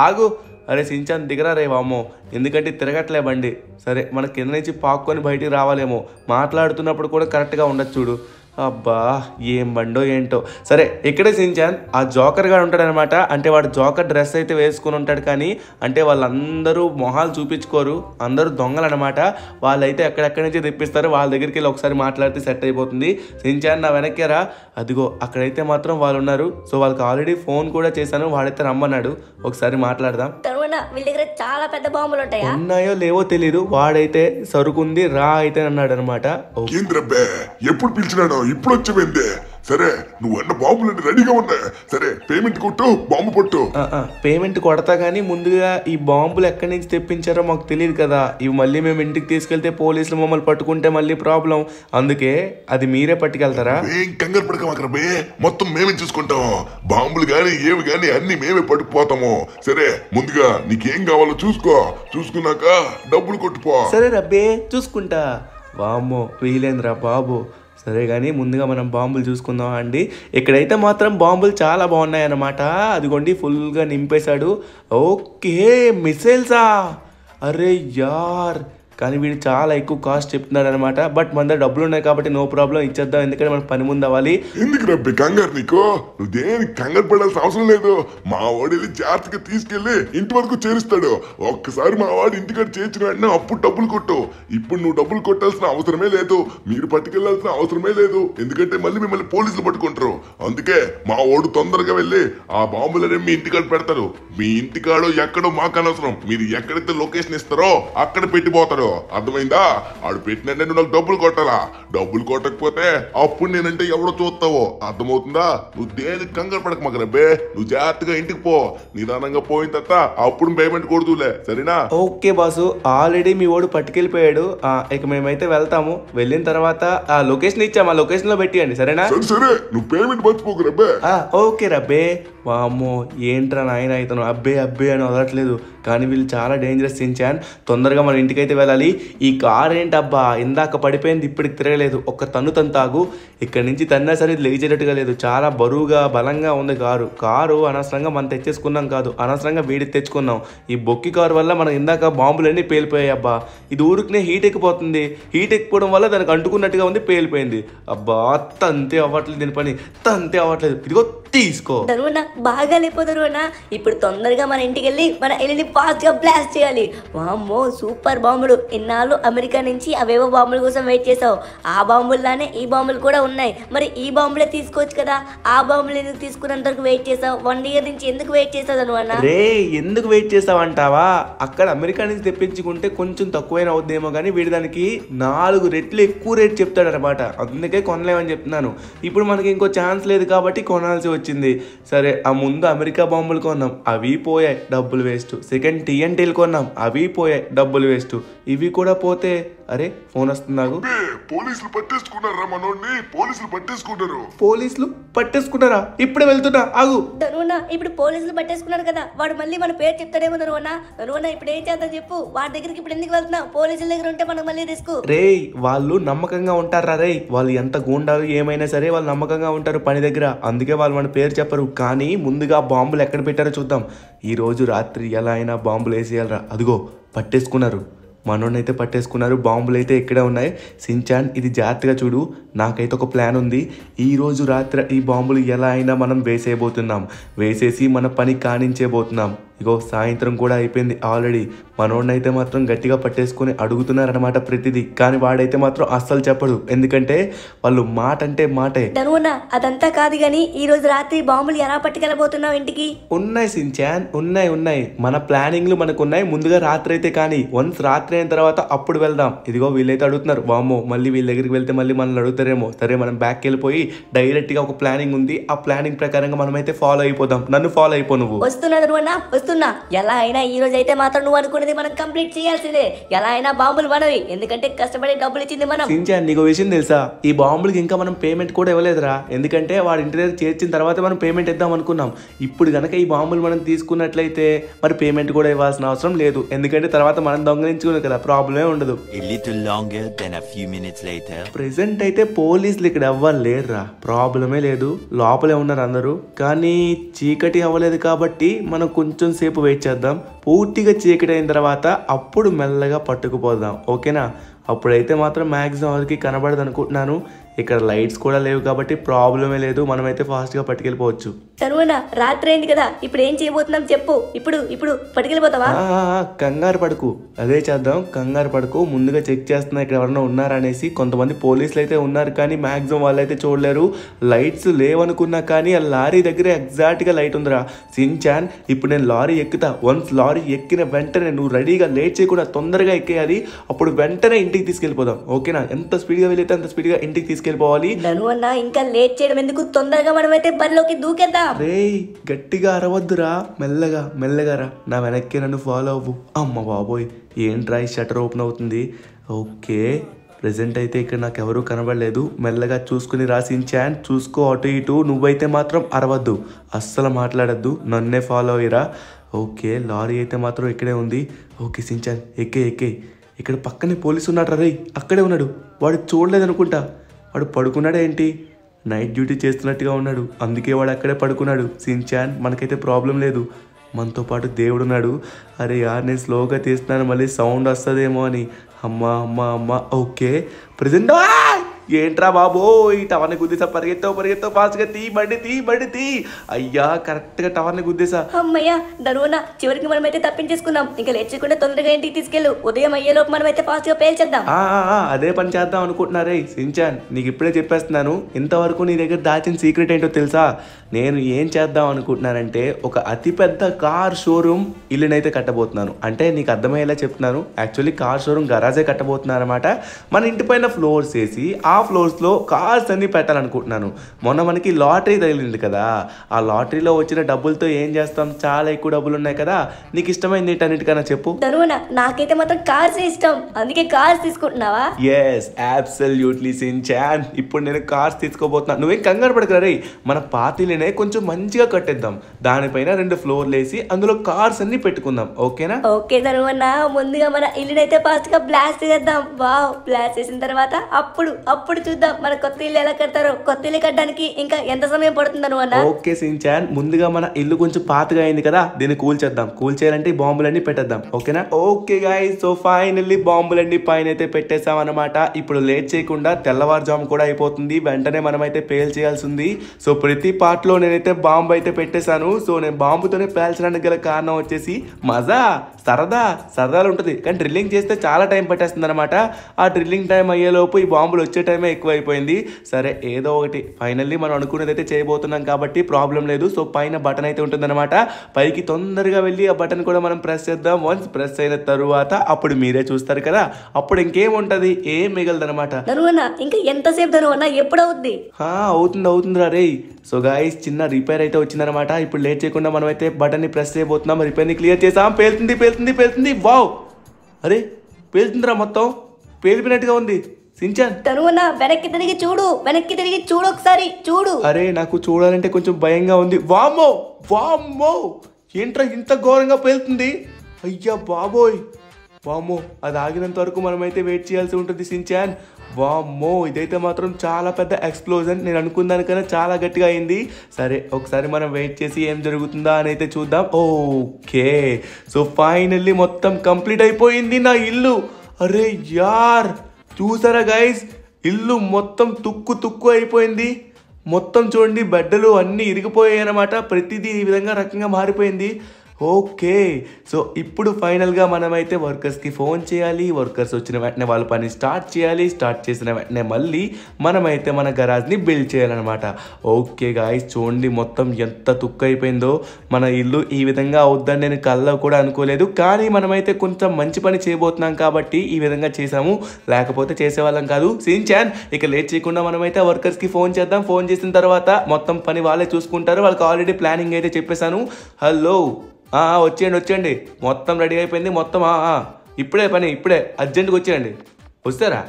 ఆగు అరే సించాన్ దిగరా రే వామో ఎందుకంటే తిరగట్లే బండి సరే మన కింద నుంచి పాక్కొని బయటికి రావాలేమో మాట్లాడుతున్నప్పుడు కూడా కరెక్ట్గా ఉండొచ్చు చూడు అబ్బా ఏం బండో ఏంటో సరే ఇక్కడే సించాన్ ఆ జోకర్గా ఉంటాడనమాట అంటే వాడు జోకర్ డ్రెస్ అయితే వేసుకుని ఉంటాడు కానీ అంటే వాళ్ళందరూ మొహాలు చూపించుకోరు అందరూ దొంగలు అనమాట వాళ్ళైతే ఎక్కడెక్కడి నుంచి తెప్పిస్తారు వాళ్ళ దగ్గరికి వెళ్ళి ఒకసారి మాట్లాడితే సెట్ అయిపోతుంది సించాన్ నా వెనక్కి రా అదిగో అక్కడైతే మాత్రం వాళ్ళు ఉన్నారు సో వాళ్ళకి ఆల్రెడీ ఫోన్ కూడా చేశాను వాడైతే రమ్మన్నాడు ఒకసారి మాట్లాడదాం చాలా పెద్ద బాంబులు ఉంటాయి ఉన్నాయో లేవో తెలియదు వాడైతే సరుకుంది రా అయితే అన్నాడు అనమాట ఎప్పుడు పిలిచినాడో ఇప్పుడు వచ్చిపోయింది సరే నువ్వు అన్న బాంబులు రెడీగా ఉన్నాయి సరే పేమెంట్ కొట్టు బాంబు పొట్టు పేమెంట్ కొడతా కానీ ముందుగా ఈ బాంబులు ఎక్కడి నుంచి తెప్పించారో మాకు తెలియదు కదా ఇవి మళ్ళీ మేము ఇంటికి తీసుకెళ్తే పోలీసులు మమ్మల్ని పట్టుకుంటే మళ్ళీ ప్రాబ్లం అందుకే అది మీరే పట్టుకెళ్తారా ఏం కంగారు పడకం మొత్తం మేమే చూసుకుంటాం బాంబులు కానీ ఏవి కానీ అన్ని మేమే పట్టుకుపోతాము సరే ముందుగా నీకేం కావాలో చూసుకో చూసుకున్నాక డబ్బులు కొట్టుకో సరే రబ్బే చూసుకుంటా బామ్మో వీలేంద్రా బాబు సరే కానీ ముందుగా మనం బాంబులు చూసుకుందాం అండి ఇక్కడైతే మాత్రం బాంబులు చాలా బాగున్నాయన్నమాట అదిగోండి ఫుల్గా నింపేశాడు ఓకే మిసైల్సా అరే యార్ కానీ వీడు చాలా ఎక్కువ కాస్ట్ చెప్తున్నాడు అనమాట బట్ మన దగ్గర డబ్బులు ఉన్నాయి కాబట్టి నో ప్రాబ్లం ఇచ్చేద్దాం ఎందుకంటే మన పని ముందు అవ్వాలి ఎందుకు రబ్బి కంగారు నీకు నువ్వు దేనికి కంగారు పడాల్సిన అవసరం లేదు మా వాడు వెళ్ళి జాగ్రత్తగా తీసుకెళ్లి ఇంటి వరకు చేరుస్తాడు ఒక్కసారి మా వాడు ఇంటికాడ చేర్చిన వెంటనే అప్పుడు డబ్బులు కొట్టు ఇప్పుడు నువ్వు డబ్బులు కొట్టాల్సిన అవసరమే లేదు మీరు పట్టుకెళ్లాల్సిన అవసరమే లేదు ఎందుకంటే మళ్ళీ మిమ్మల్ని పోలీసులు పట్టుకుంటారు అందుకే మా వాడు తొందరగా వెళ్ళి ఆ బాంబులనే మీ ఇంటికాడ పెడతారు మీ ఇంటికాడో ఎక్కడో మాకు అనవసరం మీరు ఎక్కడైతే లొకేషన్ ఇస్తారో అక్కడ పెట్టిపోతారు అర్థమైందా ఆడు పెట్టినంటే నువ్వు నాకు డబ్బులు కొట్టాలా డబ్బులు కొట్టకపోతే అప్పుడు నేనంటే ఎవడో చూస్తావో అర్థమవుతుందా నువ్వు దేని కంగారు పడక మగరబ్బే నువ్వు జాగ్రత్తగా ఇంటికి పో నిదానంగా పోయిన తర్వాత అప్పుడు పేమెంట్ కొడుతులే సరేనా ఓకే బాసు ఆల్రెడీ మీ ఓడు పట్టుకెళ్ళిపోయాడు ఇక మేమైతే వెళ్తాము వెళ్ళిన తర్వాత ఆ లొకేషన్ ఇచ్చాము ఆ లొకేషన్ లో పెట్టియండి సరేనా సరే నువ్వు పేమెంట్ మర్చిపోకు రబ్బే ఓకే రబ్బే అమ్మో ఏంట్రా నాయన ఇతను అబ్బే అబ్బే అని వదలట్లేదు కానీ వీళ్ళు చాలా డేంజరస్ థింగ్స్ తొందరగా మన ఇంటికైతే వెళ్ళాలి ఈ కార్ ఏంటబ్బా ఇందాక పడిపోయింది ఇప్పటికి తిరగలేదు ఒక్క తన్ను తను తాగు ఇక్కడ నుంచి తన్నా సరే లేచేటట్టుగా లేదు చాలా బరువుగా బలంగా ఉంది కారు కారు అనవసరంగా మనం తెచ్చేసుకున్నాం కాదు అనవసరంగా వేడి తెచ్చుకున్నాం ఈ బొక్కి కారు వల్ల మనం ఇందాక బాంబులన్నీ పేలిపోయాయి అబ్బా ఇది ఊరికినే హీట్ ఎక్కిపోతుంది హీట్ ఎక్కిపోవడం వల్ల దానికి అంటుకున్నట్టుగా ఉంది పేలిపోయింది అబ్బా తంతే అవ్వట్లేదు దీని పని తంతే అవ్వట్లేదు ఇదిగో తీసుకో దరువనా బాగా లేపో ఇప్పుడు తొందరగా మన ఇంటికి వెళ్ళి మన ఇల్లుని గా బ్లాస్ట్ చేయాలి వామ్మో సూపర్ బాంబులు ఇన్నాళ్ళు అమెరికా నుంచి అవేవో బాంబుల కోసం వెయిట్ చేసావు ఆ బాంబుల్లానే ఈ బాంబులు కూడా ఉన్నాయి మరి ఈ బాంబులే తీసుకోవచ్చు కదా ఆ బాంబులు ఎందుకు తీసుకున్నంత వరకు వెయిట్ చేసావు వన్ ఇయర్ నుంచి ఎందుకు వెయిట్ చేసావు దరువనా రే ఎందుకు వెయిట్ అంటావా అక్కడ అమెరికా నుంచి తెప్పించుకుంటే కొంచెం తక్కువైనా అవుద్దేమో కానీ వీడి దానికి నాలుగు రెట్లు ఎక్కువ రేట్ చెప్తాడు అనమాట అందుకే కొనలేమని చెప్తున్నాను ఇప్పుడు మనకి ఇంకో ఛాన్స్ లేదు కాబట్టి కొనాల్సి వచ్చింది సరే ఆ ముందు అమెరికా బాంబులు కొన్నాం అవి పోయాయి డబ్బులు వేస్ట్ సెకండ్ టీఎన్టీలు కొన్నాం అవి పోయాయి డబ్బులు వేస్ట్ ఇవి కూడా పోతే అరే ఫోన్ వస్తుంది నాకు పోలీసులు పట్టేసుకున్నారా మనోడిని పోలీసులు పట్టేసుకుంటారు పోలీసులు పట్టేసుకున్నారా ఇప్పుడే వెళ్తున్నా ఆగు ధనువన్న ఇప్పుడు పోలీసులు పట్టేసుకున్నారు కదా వాడు మళ్ళీ మన పేరు చెప్తాడేమో ధనువన్న ధనువన్న ఇప్పుడు ఏం చేద్దాం చెప్పు వాడి దగ్గరికి ఇప్పుడు ఎందుకు వెళ్తున్నా పోలీసుల దగ్గర ఉంటే మనకు మళ్ళీ రిస్క్ రే వాళ్ళు నమ్మకంగా ఉంటారా రే వాళ్ళు ఎంత గూండాలు ఏమైనా సరే వాళ్ళు నమ్మకంగా ఉంటారు పని దగ్గర అందుకే వాళ్ళు మన పేరు చెప్పరు కానీ ముందుగా బాంబులు ఎక్కడ పెట్టారో చూద్దాం ఈ రోజు రాత్రి ఎలా అయినా బాంబులు వేసేయాలరా అదిగో పట్టేసుకున్నారు మనోడైతే పట్టేసుకున్నారు బాంబులు అయితే ఇక్కడే ఉన్నాయి సించాన్ ఇది జాగ్రత్తగా చూడు నాకైతే ఒక ప్లాన్ ఉంది ఈరోజు రాత్రి ఈ బాంబులు ఎలా అయినా మనం వేసేయబోతున్నాం వేసేసి మన పని కానించేబోతున్నాం ఇగో సాయంత్రం కూడా అయిపోయింది ఆల్రెడీ మనోడినైతే మాత్రం గట్టిగా పట్టేసుకుని అడుగుతున్నారనమాట ప్రతిదీ కానీ వాడైతే మాత్రం అస్సలు చెప్పడు ఎందుకంటే వాళ్ళు మాట అంటే మాటే అదంతా కాదు కానీ ఈ రోజు రాత్రి బాంబులు ఎలా పట్టుకెళ్ళబోతున్నావు ఇంటికి ఉన్నాయి సించాన్ ఉన్నాయి ఉన్నాయి మన ప్లానింగ్లు ఉన్నాయి ముందుగా రాత్రి అయితే కానీ వన్స్ రాత్రి అయిన తర్వాత అప్పుడు వెళ్దాం ఇదిగో వీళ్ళైతే అడుగుతున్నారు వామో మళ్ళీ వీళ్ళ దగ్గరికి వెళ్తే మళ్ళీ మనల్ని అడుగుతారేమో సరే మనం బ్యాక్ వెళ్ళిపోయి డైరెక్ట్ గా ఒక ప్లానింగ్ ఉంది ఆ ప్లానింగ్ ప్రకారంగా మనమైతే ఫాలో అయిపోదాం నన్ను ఫాలో అయిపో నువ్వు వస్తున్నా చెప్తున్నా ఎలా అయినా ఈ రోజు అయితే మాత్రం నువ్వు అనుకునేది మనం కంప్లీట్ చేయాల్సిందే ఎలా అయినా బాంబులు మనవి ఎందుకంటే కష్టపడి డబ్బులు ఇచ్చింది మనం నీకు విషయం తెలుసా ఈ బాంబులకి ఇంకా మనం పేమెంట్ కూడా ఇవ్వలేదురా ఎందుకంటే వాడి ఇంటి దగ్గర చేర్చిన తర్వాత మనం పేమెంట్ ఇద్దాం అనుకున్నాం ఇప్పుడు కనుక ఈ బాంబులు మనం తీసుకున్నట్లయితే మరి పేమెంట్ కూడా ఇవ్వాల్సిన అవసరం లేదు ఎందుకంటే తర్వాత మనం దొంగలించుకోలేదు కదా ప్రాబ్లమే ఉండదు ప్రెసెంట్ అయితే పోలీసులు ఇక్కడ ఎవ్వరు లేరురా ప్రాబ్లమే లేదు లోపలే ఉన్నారు అందరూ కానీ చీకటి అవ్వలేదు కాబట్టి మనం కొంచెం కొద్దిసేపు వెయిట్ చేద్దాం పూర్తిగా చీకటి అయిన తర్వాత అప్పుడు మెల్లగా పట్టుకుపోదాం ఓకేనా అప్పుడైతే మాత్రం మ్యాక్సిమం వారికి కనబడదు అనుకుంటున్నాను ఇక్కడ లైట్స్ కూడా లేవు కాబట్టి ప్రాబ్లమే లేదు మనమైతే గా పట్టుకెళ్ళిపోవచ్చు తరువాత రాత్రి అయింది కదా ఇప్పుడు ఏం చేయబోతున్నాం చెప్పు ఇప్పుడు ఇప్పుడు పట్టుకెళ్ళిపోతావా కంగారు పడకు అదే చేద్దాం కంగారు పడుకు ముందుగా చెక్ చేస్తున్నా ఇక్కడ ఎవరన్నా ఉన్నారనేసి కొంతమంది పోలీసులు అయితే ఉన్నారు కానీ మాక్సిమం అయితే చూడలేరు లైట్స్ లేవనుకున్నా కానీ ఆ లారీ దగ్గర ఎగ్జాక్ట్గా లైట్ ఉందిరా చాన్ ఇప్పుడు నేను లారీ ఎక్కుతా వన్స్ లారీ ఎక్కిన వెంటనే నువ్వు రెడీగా లేట్ చేయకుండా తొందరగా ఎక్కేయాలి అప్పుడు వెంటనే ఇంటికి తీసుకెళ్ళిపోదాం ఓకేనా ఎంత స్పీడ్గా వెళ్ళితే అంత స్పీడ్గా ఇంటికి తీసుకెళ్ళి తీసుకెళ్ళిపోవాలి నన్ను ఇంకా లేట్ చేయడం ఎందుకు తొందరగా మనమైతే బరిలోకి దూకేద్దాం రే గట్టిగా అరవద్దురా మెల్లగా మెల్లగా రా నా వెనక్కి నన్ను ఫాలో అవ్వు అమ్మ బాబోయ్ ఏంట్రా ఈ షటర్ ఓపెన్ అవుతుంది ఓకే ప్రజెంట్ అయితే ఇక్కడ నాకు ఎవరూ కనబడలేదు మెల్లగా చూసుకుని రాసించాను చూసుకో అటు ఇటు నువ్వైతే మాత్రం అరవద్దు అస్సలు మాట్లాడద్దు నన్నే ఫాలో అయ్యిరా ఓకే లారీ అయితే మాత్రం ఇక్కడే ఉంది ఓకే సించాన్ ఎక్కే ఎక్కే ఇక్కడ పక్కనే పోలీసు ఉన్నాడు రే అక్కడే ఉన్నాడు వాడు చూడలేదనుకుంటా వాడు ఏంటి నైట్ డ్యూటీ చేస్తున్నట్టుగా ఉన్నాడు అందుకే వాడు అక్కడే పడుకున్నాడు సిన్చాన్ మనకైతే ప్రాబ్లం లేదు మనతో పాటు దేవుడు ఉన్నాడు అరే యార్ నేను స్లోగా తీస్తున్నాను మళ్ళీ సౌండ్ వస్తుందేమో అని అమ్మ అమ్మ అమ్మ ఓకే ప్రజెంట్ ఏంట్రా బాబో ఈ టవర్ని గుద్దేసా పరిగెత్తావు పరిగెత్తావు ఫాస్ట్గా తీ బండి తీ బండి తీ అయ్యా కరెక్ట్గా టవర్ని గుద్దేసా అమ్మయ్యా దరువునా చివరికి మనమైతే తప్పించేసుకున్నాం ఇంకా లేచకుండా తొందరగా ఇంటికి తీసుకెళ్ళు ఉదయం అయ్యేలోపు అయితే ఫాస్ట్గా పేల్చేద్దాం అదే పని చేద్దాం అనుకుంటున్నారే సించాన్ నీకు ఇప్పుడే చెప్పేస్తున్నాను ఇంతవరకు నీ దగ్గర దాచిన సీక్రెట్ ఏంటో తెలుసా నేను ఏం చేద్దాం అనుకుంటున్నానంటే ఒక అతిపెద్ద కార్ షోరూమ్ ఇల్లునైతే కట్టబోతున్నాను అంటే నీకు అర్థమయ్యేలా చెప్తున్నాను యాక్చువల్లీ కార్ షోరూమ్ గరాజే కట్టబోతున్నాను అనమాట మన ఇంటిపైన ఫ్లోర్స్ వేసి ఆ ఫ్లోర్స్లో కార్స్ అన్ని పెట్టాలనుకుంటున్నాను మొన్న మనకి లాటరీ తగిలింది కదా ఆ లాటరీలో వచ్చిన డబ్బులతో ఏం చేస్తాం చాలా ఎక్కువ డబ్బులు ఉన్నాయి కదా నీకు ఇష్టమైంది ఏంటన్నిటికన్నా చెప్పు నాకైతే మాత్రం కార్స్ ఇష్టం అందుకే కార్స్ తీసుకుంటున్నావా ఎస్ ఇప్పుడు నేను కార్స్ తీసుకోబోతున్నా నువ్వేం కంగారు పడకరా మన పార్టీలనే కొంచెం మంచిగా కట్టేద్దాం దానిపైన రెండు ఫ్లోర్లు వేసి అందులో కార్స్ అన్ని పెట్టుకుందాం ఓకేనా ఓకే తరువన్న ముందుగా మన ఇల్లునైతే ఫాస్ట్ గా బ్లాస్ట్ చేద్దాం వావ్ బ్లాస్ట్ చేసిన తర్వాత అప్పుడు అప్పుడు అప్పుడు చూద్దాం మన కొత్త ఇల్లు ఎలా కడతారో కొత్త ఇల్లు కట్టడానికి ఇంకా ఎంత సమయం పడుతుందను అన్న ఓకే సించాన్ ముందుగా మన ఇల్లు కొంచెం పాతగా అయింది కదా దీన్ని కూల్చేద్దాం కూల్చేయాలంటే బాంబులన్నీ పెట్టేద్దాం ఓకేనా ఓకే గాయ్ సో ఫైనల్లీ బాంబులన్నీ పైన అయితే పెట్టేసాం అనమాట ఇప్పుడు లేట్ చేయకుండా తెల్లవారుజాము కూడా అయిపోతుంది వెంటనే మనమైతే పేల్ చేయాల్సి ఉంది సో ప్రతి పార్ట్లో నేనైతే బాంబు అయితే పెట్టేశాను సో నేను బాంబుతోనే పేల్చడానికి గల కారణం వచ్చేసి మజా సరదా సరదాలు ఉంటుంది కానీ డ్రిల్లింగ్ చేస్తే చాలా టైం పట్టేస్తుంది అనమాట ఆ డ్రిల్లింగ్ టైం అయ్యేలోపు ఈ బాంబులు వచ్చే టైమే ఎక్కువైపోయింది సరే ఏదో ఒకటి ఫైనల్లీ మనం అనుకునేది అయితే చేయబోతున్నాం కాబట్టి ప్రాబ్లం లేదు సో పైన బటన్ అయితే ఉంటుందన్నమాట పైకి తొందరగా వెళ్ళి ఆ బటన్ కూడా మనం ప్రెస్ చేద్దాం వన్స్ ప్రెస్ అయిన తరువాత అప్పుడు మీరే చూస్తారు కదా అప్పుడు ఇంకేం ఉంటుంది ఏం మిగలదనమాట అనమాట ఎంతసేపు ఎప్పుడు అవుతుంది అవుతుంది అవుతుంది రే సో గాయస్ చిన్న రిపేర్ అయితే వచ్చిందనమాట ఇప్పుడు లేట్ చేయకుండా మనం అయితే బటన్ ని ప్రెస్ చేయబోతున్నాం రిపేర్ ని క్లియర్ చేసాం పేలుతుంది పేలుతుంది పేలుతుంది వావ్ అరే పేలుతుందిరా మొత్తం పేలిపినట్టుగా ఉంది సించాన్ తరువున వెనక్కి తిరిగి చూడు వెనక్కి తిరిగి చూడు ఒకసారి చూడు అరే నాకు చూడాలంటే కొంచెం భయంగా ఉంది వామ్మో వామ్మో ఏంట్రా ఇంత ఘోరంగా పేలుతుంది అయ్యా బాబోయ్ వామ్మో అది ఆగినంత వరకు మనమైతే వెయిట్ చేయాల్సి ఉంటుంది సించాన్ వామ్మో ఇదైతే మాత్రం చాలా పెద్ద ఎక్స్ప్లోజన్ నేను అనుకున్న దానికన్నా చాలా గట్టిగా అయింది సరే ఒకసారి మనం వెయిట్ చేసి ఏం జరుగుతుందా అని అయితే చూద్దాం ఓకే సో ఫైనల్లీ మొత్తం కంప్లీట్ అయిపోయింది నా ఇల్లు అరే యార్ చూసారా గైస్ ఇల్లు మొత్తం తుక్కు తుక్కు అయిపోయింది మొత్తం చూడండి బెడ్డలు అన్నీ ఇరిగిపోయాయి అనమాట ప్రతిదీ ఈ విధంగా రకంగా మారిపోయింది ఓకే సో ఇప్పుడు ఫైనల్గా మనమైతే వర్కర్స్కి ఫోన్ చేయాలి వర్కర్స్ వచ్చిన వెంటనే వాళ్ళ పని స్టార్ట్ చేయాలి స్టార్ట్ చేసిన వెంటనే మళ్ళీ మనమైతే మన గరాజ్ని బిల్డ్ చేయాలన్నమాట ఓకే గాయస్ చూడండి మొత్తం ఎంత తుక్కైపోయిందో అయిపోయిందో మన ఇల్లు ఈ విధంగా అవుద్దని నేను కళ్ళ కూడా అనుకోలేదు కానీ మనమైతే కొంచెం మంచి పని చేయబోతున్నాం కాబట్టి ఈ విధంగా చేసాము లేకపోతే చేసేవాళ్ళం కాదు సీన్ చాన్ ఇక లేట్ చేయకుండా మనమైతే వర్కర్స్కి ఫోన్ చేద్దాం ఫోన్ చేసిన తర్వాత మొత్తం పని వాళ్ళే చూసుకుంటారు వాళ్ళకి ఆల్రెడీ ప్లానింగ్ అయితే చెప్పేశాను హలో వచ్చేయండి వచ్చేయండి మొత్తం రెడీ అయిపోయింది మొత్తం ఇప్పుడే పని ఇప్పుడే అర్జెంట్గా వచ్చేయండి వస్తారా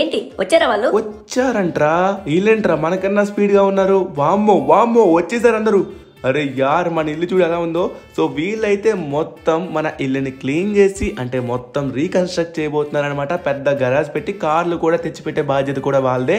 ఏంటి వచ్చారా వాళ్ళు వచ్చారంట్రా వీళ్ళంట్రా మనకన్నా స్పీడ్గా ఉన్నారు వామ్మో వామ్మో వచ్చేసారు అందరూ అరే యార్ మన ఇల్లు చూడు ఎలా ఉందో సో వీళ్ళైతే మొత్తం మన ఇల్లుని క్లీన్ చేసి అంటే మొత్తం రీకన్స్ట్రక్ట్ చేయబోతున్నారనమాట పెద్ద గరాజ్ పెట్టి కార్లు కూడా తెచ్చిపెట్టే బాధ్యత కూడా వాళ్ళదే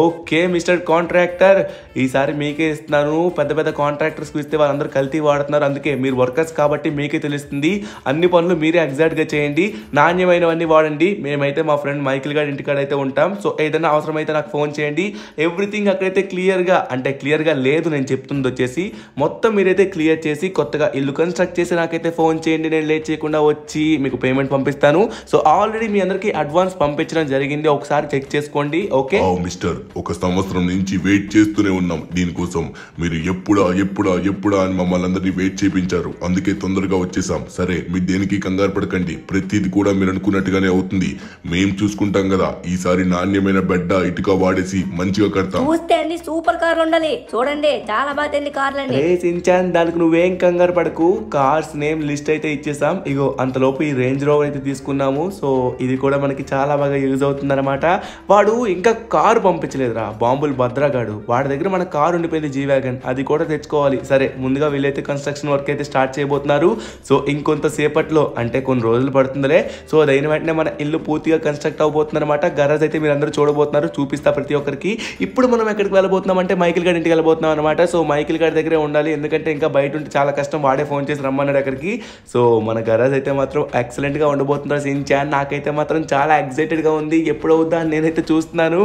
ఓకే మిస్టర్ కాంట్రాక్టర్ ఈసారి మీకే ఇస్తున్నాను పెద్ద పెద్ద కాంట్రాక్టర్స్కి ఇస్తే వాళ్ళందరూ కల్తీ వాడుతున్నారు అందుకే మీరు వర్కర్స్ కాబట్టి మీకే తెలుస్తుంది అన్ని పనులు మీరే ఎగ్జాక్ట్గా చేయండి నాణ్యమైనవన్నీ వాడండి మేమైతే మా ఫ్రెండ్ మైకిల్ గారి ఇంటికాడ అయితే ఉంటాం సో ఏదైనా అవసరమైతే నాకు ఫోన్ చేయండి ఎవ్రీథింగ్ అక్కడైతే క్లియర్గా అంటే క్లియర్గా లేదు నేను చెప్తుంది వచ్చేసి మొత్తం మీరైతే క్లియర్ చేసి కొత్తగా ఇల్లు కన్స్ట్రక్ట్ చేసి నాకైతే ఫోన్ చేయండి నేను లేట్ చేయకుండా వచ్చి మీకు పేమెంట్ పంపిస్తాను సో ఆల్రెడీ మీ అందరికి అడ్వాన్స్ పంపించడం జరిగింది ఒకసారి చెక్ చేసుకోండి ఓకే మిస్టర్ ఒక సంవత్సరం నుంచి వెయిట్ చేస్తూనే ఉన్నాం దీనికోసం మీరు ఎప్పుడా ఎప్పుడా ఎప్పుడా అని మమ్మల్ని అందరినీ వెయిట్ చేయించారు అందుకే తొందరగా వచ్చేసాం సరే మీరు దేనికి కంగారు పడకండి ప్రతిది కూడా మీరు అనుకున్నట్టుగానే అవుతుంది మేం చూసుకుంటాం కదా ఈసారి నాణ్యమైన బెడ్డ ఇటుక వాడేసి మంచిగా కడతాం చూస్తే అన్ని సూపర్ కార్లు ఉండాలి చూడండి చాలా బాగా కార్లు అండి సించాన్ దానికి నువ్వేం కంగారు పడకు కార్స్ నేమ్ లిస్ట్ అయితే ఇచ్చేసాం ఇగో అంతలోపు ఈ రేంజ్ రోవర్ అయితే తీసుకున్నాము సో ఇది కూడా మనకి చాలా బాగా యూజ్ అవుతుందన్నమాట వాడు ఇంకా కారు పంపించలేదురా బాంబులు భద్రాగాడు వాడి దగ్గర మన కారు ఉండిపోయింది జీ వ్యాగన్ అది కూడా తెచ్చుకోవాలి సరే ముందుగా వీళ్ళైతే కన్స్ట్రక్షన్ వర్క్ అయితే స్టార్ట్ చేయబోతున్నారు సో ఇంకొంతసేపట్లో అంటే కొన్ని రోజులు పడుతుందిలే సో అదైన వెంటనే మన ఇల్లు పూర్తిగా కన్స్ట్రక్ట్ అనమాట గరాజ్ అయితే మీరు అందరూ చూడబోతున్నారు చూపిస్తా ప్రతి ఒక్కరికి ఇప్పుడు మనం ఎక్కడికి వెళ్ళబోతున్నాం అంటే మైకిల్ గారి ఇంటికి వెళ్ళబోతున్నాం అనమాట సో మైకిల్ గడ్ దగ్గరే ఉండాలి ఉండాలి ఎందుకంటే ఇంకా బయట ఉంటే చాలా కష్టం వాడే ఫోన్ చేసి రమ్మన్నాడు అక్కడికి సో మన గరాజ్ అయితే మాత్రం ఎక్సలెంట్గా ఉండబోతున్నారు సించాన్ నాకైతే మాత్రం చాలా ఎక్సైటెడ్గా ఉంది ఎప్పుడు అవుద్దా నేనైతే చూస్తున్నాను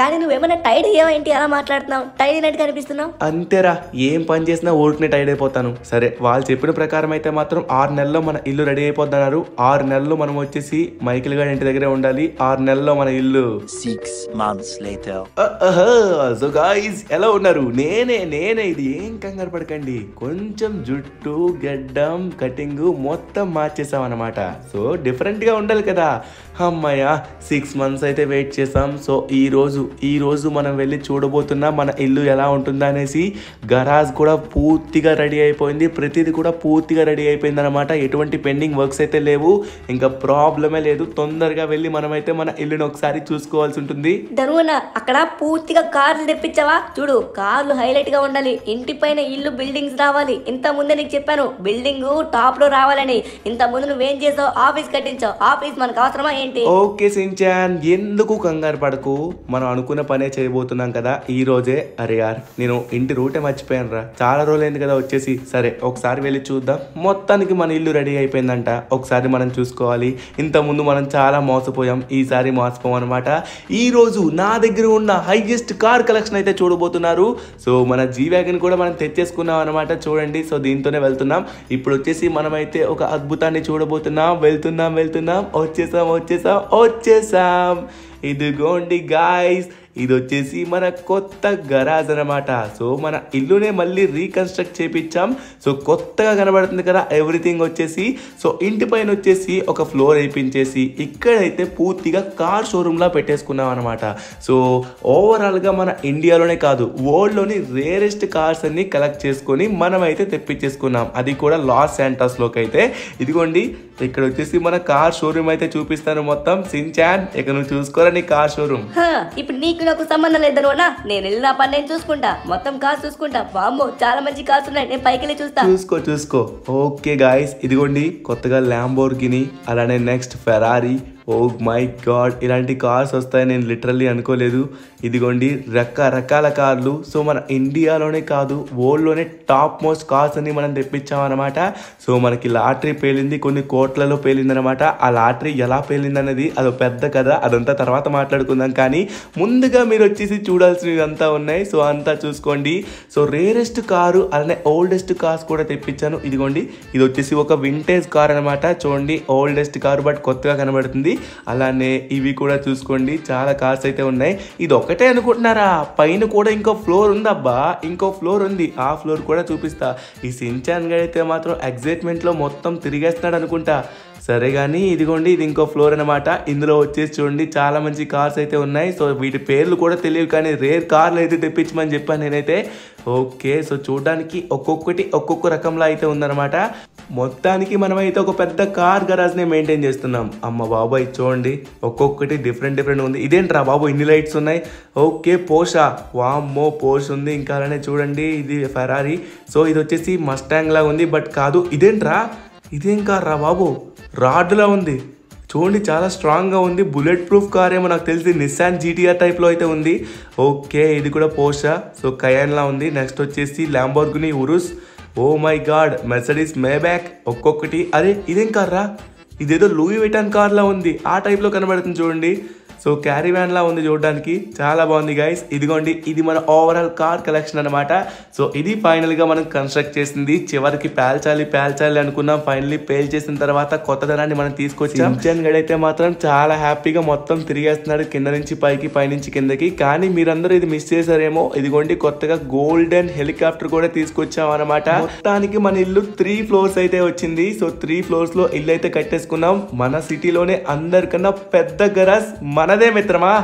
కానీ నువ్వేమైనా టైడ్ అయ్యావేంటి అలా మాట్లాడుతున్నావు టైడ్ అయినట్టు కనిపిస్తున్నావు అంతేరా ఏం పని చేసినా ఓటునే టైడ్ అయిపోతాను సరే వాళ్ళు చెప్పిన ప్రకారం అయితే మాత్రం ఆరు నెలల్లో మన ఇల్లు రెడీ అయిపోతున్నారు ఆరు నెలల్లో మనం వచ్చేసి మైకిల్ గారి ఇంటి దగ్గరే ఉండాలి ఆరు నెలల్లో మన ఇల్లు six months later so guys ఎలా ఉన్నారు నేనే నేనే ఇది ఏం కంగారు పడకండి కొంచెం జుట్టు గడ్డం కటింగ్ మొత్తం మార్చేసాం అనమాట సో డిఫరెంట్గా ఉండాలి కదా అమ్మాయ సిక్స్ మంత్స్ అయితే వెయిట్ చేసాం సో ఈరోజు ఈరోజు మనం వెళ్ళి చూడబోతున్నాం మన ఇల్లు ఎలా ఉంటుందా అనేసి గరాజ్ కూడా పూర్తిగా రెడీ అయిపోయింది ప్రతిదీ కూడా పూర్తిగా రెడీ అయిపోయింది అనమాట ఎటువంటి పెండింగ్ వర్క్స్ అయితే లేవు ఇంకా ప్రాబ్లమే లేదు తొందరగా వెళ్ళి మనమైతే మన ఇల్లుని ఒకసారి చూసుకోవాల్సి ఉంటుంది అక్కడ పూర్తిగా కార్లు తెప్పించావా చూడు కార్లు హైలైట్ గా ఉండాలి ఇంటి పైన ఇల్లు బిల్డింగ్స్ రావాలి ఇంత ముందే నీకు చెప్పాను బిల్డింగ్ టాప్ లో రావాలని ఇంత ముందు నువ్వేం చేసావు ఆఫీస్ కట్టించావు ఆఫీస్ మనకు అవసరమా ఏంటి ఓకే సించాన్ ఎందుకు కంగారు పడకు మనం అనుకున్న పనే చేయబోతున్నాం కదా ఈ రోజే అరే యార్ నేను ఇంటి రూటే మర్చిపోయాను రా చాలా రోజులైంది కదా వచ్చేసి సరే ఒకసారి వెళ్ళి చూద్దాం మొత్తానికి మన ఇల్లు రెడీ అయిపోయిందంట ఒకసారి మనం చూసుకోవాలి ఇంత ముందు మనం చాలా మోసపోయాం ఈసారి మోసపోం అనమాట ఈ రోజు నా దగ్గర ఉన్న హైయెస్ట్ కార్ కలెక్షన్ అయితే చూడబోతున్నారు సో మన జీ వ్యాగన్ కూడా మనం తెచ్చి చేసుకున్నాం అనమాట చూడండి సో దీంతోనే వెళ్తున్నాం ఇప్పుడు వచ్చేసి మనమైతే ఒక అద్భుతాన్ని చూడబోతున్నాం వెళ్తున్నాం వెళ్తున్నాం వచ్చేసాం వచ్చేసాం వచ్చేసాం ఇదిగోండి గాయస్ ఇది వచ్చేసి మన కొత్త గరాజ్ అనమాట సో మన ఇల్లునే మళ్ళీ రీకన్స్ట్రక్ట్ చేపించాం సో కొత్తగా కనబడుతుంది కదా ఎవ్రీథింగ్ వచ్చేసి సో ఇంటి పైన వచ్చేసి ఒక ఫ్లోర్ వేయించేసి ఇక్కడైతే పూర్తిగా కార్ షోరూమ్లా పెట్టేసుకున్నాం అనమాట సో ఓవరాల్గా మన ఇండియాలోనే కాదు వరల్డ్లోని రేరెస్ట్ కార్స్ అన్ని కలెక్ట్ చేసుకొని మనమైతే తెప్పించేసుకున్నాం అది కూడా లాస్ శాంటాస్లోకి అయితే ఇదిగోండి ఇక్కడ వచ్చేసి మన కార్ షోరూమ్ అయితే చూపిస్తాను మొత్తం సిన్చాన్ ఇక నువ్వు చూసుకోరా నీ కార్ షోరూమ్ ఇప్పుడు నీకు నాకు సంబంధం లేదు నేను వెళ్ళిన పని నేను చూసుకుంటా మొత్తం కార్ చూసుకుంటా బామ్మో చాలా మంచి కార్స్ ఉన్నాయి నేను పైకి చూస్తా చూసుకో చూసుకో ఓకే గాయస్ ఇదిగోండి కొత్తగా ల్యాంబోర్గిని అలానే next Ferrari oh my god ఇలాంటి కార్స్ వస్తాయని నేను లిటరల్లీ అనుకోలేదు ఇదిగోండి రకరకాల కార్లు సో మన ఇండియాలోనే కాదు వరల్డ్లోనే టాప్ మోస్ట్ కార్స్ అని మనం తెప్పించామన్నమాట సో మనకి లాటరీ పేలింది కొన్ని కోట్లలో పేలిందనమాట ఆ లాటరీ ఎలా అనేది అదో పెద్ద కథ అదంతా తర్వాత మాట్లాడుకుందాం కానీ ముందుగా మీరు వచ్చేసి చూడాల్సినవి అంతా ఉన్నాయి సో అంతా చూసుకోండి సో రేరెస్ట్ కారు అలానే ఓల్డెస్ట్ కార్స్ కూడా తెప్పించాను ఇదిగోండి ఇది వచ్చేసి ఒక వింటేజ్ కార్ అనమాట చూడండి ఓల్డెస్ట్ కారు బట్ కొత్తగా కనబడుతుంది అలానే ఇవి కూడా చూసుకోండి చాలా కార్స్ అయితే ఉన్నాయి ఇది ఒకటే అనుకుంటున్నారా పైన కూడా ఇంకో ఫ్లోర్ ఉందబ్బా ఇంకో ఫ్లోర్ ఉంది ఆ ఫ్లోర్ కూడా చూపిస్తా ఈ సించాన్ గడ్ అయితే మాత్రం ఎగ్జైట్మెంట్లో మొత్తం తిరిగేస్తున్నాడు అనుకుంటా సరే కానీ ఇదిగోండి ఇది ఇంకో ఫ్లోర్ అనమాట ఇందులో వచ్చేసి చూడండి చాలా మంచి కార్స్ అయితే ఉన్నాయి సో వీటి పేర్లు కూడా తెలియవు కానీ రేర్ కార్లు అయితే తెప్పించమని చెప్పాను నేనైతే ఓకే సో చూడడానికి ఒక్కొక్కటి ఒక్కొక్క రకంలో అయితే ఉందన్నమాట మొత్తానికి మనమైతే ఒక పెద్ద కార్ గరాజ్ని మెయింటైన్ చేస్తున్నాం అమ్మ బాబాయ్ చూడండి ఒక్కొక్కటి డిఫరెంట్ డిఫరెంట్ ఉంది ఇదేంట్రా బాబు ఇన్ని లైట్స్ ఉన్నాయి ఓకే పోషా వామ్మో పోష్ ఉంది ఇంకా అలానే చూడండి ఇది ఫెరారీ సో ఇది వచ్చేసి మస్టాంగ్ లాగా ఉంది బట్ కాదు ఇదేంట్రా ఇదేం కార్రా బాబు రాడ్లా ఉంది చూడండి చాలా స్ట్రాంగ్గా ఉంది బుల్లెట్ ప్రూఫ్ కార్ ఏమో నాకు తెలిసి నిస్సాన్ జీటీఆర్ టైప్లో అయితే ఉంది ఓకే ఇది కూడా పోషా సో కయాన్లా ఉంది నెక్స్ట్ వచ్చేసి Lamborghini Urus oh my god Mercedes Maybach ఒక్కొక్కటి అరే ఇదేం కార్రా ఇదేదో లూయి విటాన్ కార్లా ఉంది ఆ టైప్లో కనబడుతుంది చూడండి సో క్యారీ వ్యాన్ లా ఉంది చూడడానికి చాలా బాగుంది గైస్ ఇదిగోండి ఇది మన ఓవరాల్ కార్ కలెక్షన్ అనమాట సో ఇది ఫైనల్ గా మనం కన్స్ట్రక్ట్ చేసింది చివరికి పేల్చాలి పేల్చాలి అనుకున్నాం ఫైనల్లీ పేల్ చేసిన తర్వాత కొత్త ధనాన్ని మనం తీసుకొచ్చాం జన్ గడైతే మాత్రం చాలా హ్యాపీగా మొత్తం తిరిగేస్తున్నాడు కింద నుంచి పైకి పైనుంచి కిందకి కానీ మీరందరూ ఇది మిస్ చేశారేమో ఇదిగోండి కొత్తగా గోల్డెన్ హెలికాప్టర్ కూడా తీసుకొచ్చాం అనమాట మొత్తానికి మన ఇల్లు త్రీ ఫ్లోర్స్ అయితే వచ్చింది సో త్రీ ఫ్లోర్స్ లో ఇల్లు అయితే కట్టేసుకున్నాం మన సిటీలోనే అందరికన్నా పెద్ద గరాజ్ మన வரதே மித்திரமா